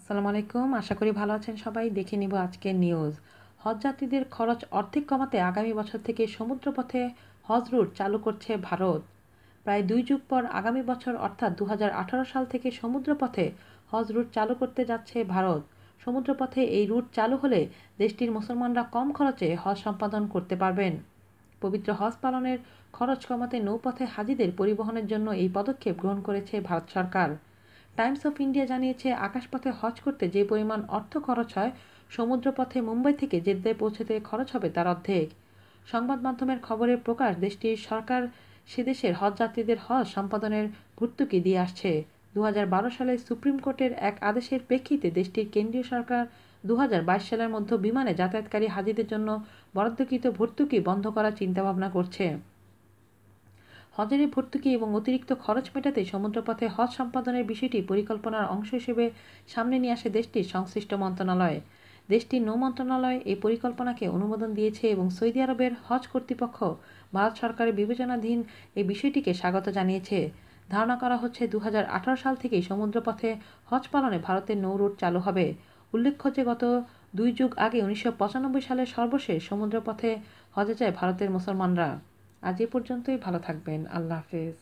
আসসালামু আলাইকুম আশা করি ভালো আছেন সবাই দেখে নিব আজকের নিউজ হজযাত্রীদের খরচ অর্ধেক কমাতে আগামী বছর থেকে সমুদ্রপথে হজ রুট চালু করছে ভারত প্রায় দুই যুগ পর আগামী বছর অর্থাৎ দু সাল থেকে সমুদ্রপথে হজ রুট চালু করতে যাচ্ছে ভারত সমুদ্রপথে এই রুট চালু হলে দেশটির মুসলমানরা কম খরচে হজ সম্পাদন করতে পারবেন পবিত্র হজ পালনের খরচ কমাতে নৌপথে হাজিদের পরিবহনের জন্য এই পদক্ষেপ গ্রহণ করেছে ভারত সরকার টাইমস অফ ইন্ডিয়া জানিয়েছে আকাশপথে হজ করতে যে পরিমাণ অর্থ খরচ হয় সমুদ্রপথে মুম্বাই থেকে জেদ্দায় পৌঁছতে খরচ হবে তার অর্ধেক সংবাদ মাধ্যমের খবরের প্রকাশ দেশটির সরকার সেদেশের হজ যাত্রীদের হজ সম্পাদনের ভর্তুকি দিয়ে আসছে দু সালে সুপ্রিম কোর্টের এক আদেশের প্রেক্ষিতে দেশটির কেন্দ্রীয় সরকার দু সালের মধ্যে বিমানে যাতায়াতকারী হাজিদের জন্য বরাদ্দকৃত ভর্তুকি বন্ধ করার চিন্তাভাবনা করছে হজের ভর্তুকি এবং অতিরিক্ত খরচ মেটাতে সমুদ্রপথে হজ সম্পাদনের বিষয়টি পরিকল্পনার অংশ হিসেবে সামনে নিয়ে আসে দেশটির সংশ্লিষ্ট মন্ত্রণালয় দেশটির নৌ মন্ত্রণালয় এই পরিকল্পনাকে অনুমোদন দিয়েছে এবং সৌদি আরবের হজ কর্তৃপক্ষ ভারত সরকারের বিবেচনাধীন এই বিষয়টিকে স্বাগত জানিয়েছে ধারণা করা হচ্ছে দু সাল থেকেই সমুদ্রপথে হজ পালনে ভারতের নৌ রুট চালু হবে উল্লেখ্য যে গত দুই যুগ আগে উনিশশো সালে সর্বশেষ সমুদ্রপথে হজে যায় ভারতের মুসলমানরা আজ এ পর্যন্তই ভালো থাকবেন আল্লাহ হাফেজ